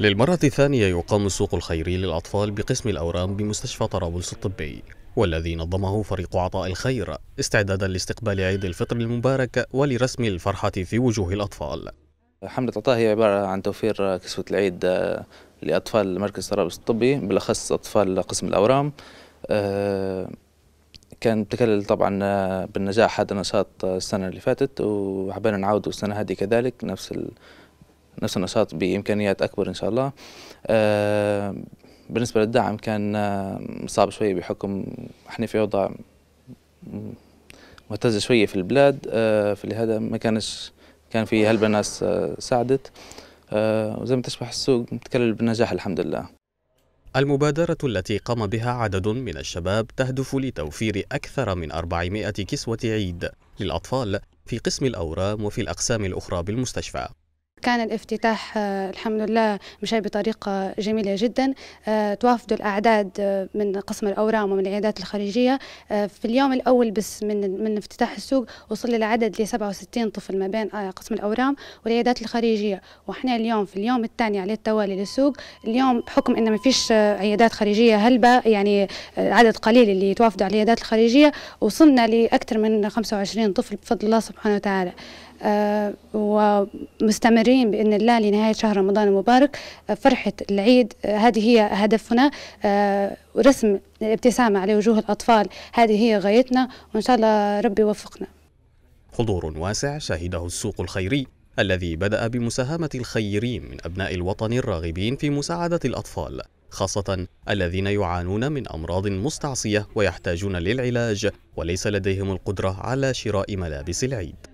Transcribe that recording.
للمرة الثانية يقام السوق الخيري للأطفال بقسم الأورام بمستشفى طرابلس الطبي والذي نظمه فريق عطاء الخير استعدادا لاستقبال عيد الفطر المبارك ولرسم الفرحة في وجوه الأطفال حملة عطاء هي عبارة عن توفير كسوة العيد آه، لأطفال مركز طرابلس الطبي بالأخص أطفال قسم الأورام آه، كان تكلل طبعا آه، بالنجاح هذا النشاط السنة اللي فاتت وحبينا نعاوده السنة هذه كذلك نفس نفس النشاط بامكانيات اكبر ان شاء الله آه، بالنسبه للدعم كان آه، صعب شويه بحكم احنا في وضع مهتزه شويه في البلاد آه، فلهذا ما كانش كان في هلبة ناس ساعدت وزي ما تشبح السوق متكلل بالنجاح الحمد لله المبادرة التي قام بها عدد من الشباب تهدف لتوفير أكثر من 400 كسوة عيد للأطفال في قسم الأورام وفي الأقسام الأخرى بالمستشفى كان الافتتاح آه، الحمد لله مشى بطريقة جميلة جدا آه، توافدوا الأعداد آه، من قسم الأورام ومن العيادات الخارجية في اليوم الأول بس من من افتتاح السوق وصل العدد ل 67 طفل ما بين قسم الأورام والعيادات الخارجية وإحنا اليوم في اليوم الثاني على التوالي للسوق اليوم بحكم إنه ما فيش عيادات خارجية هلبة يعني عدد قليل اللي توافدوا على العيادات الخارجية وصلنا لأكثر من 25 طفل بفضل الله سبحانه وتعالى آه، ومستمرين بإذن الله لنهاية شهر رمضان المبارك آه، فرحة العيد آه، هذه هي هدفنا رسم الابتسامة على وجوه الأطفال هذه هي غايتنا وإن شاء الله ربي يوفقنا حضور واسع شهده السوق الخيري الذي بدأ بمساهمة الخيرين من أبناء الوطن الراغبين في مساعدة الأطفال خاصة الذين يعانون من أمراض مستعصية ويحتاجون للعلاج وليس لديهم القدرة على شراء ملابس العيد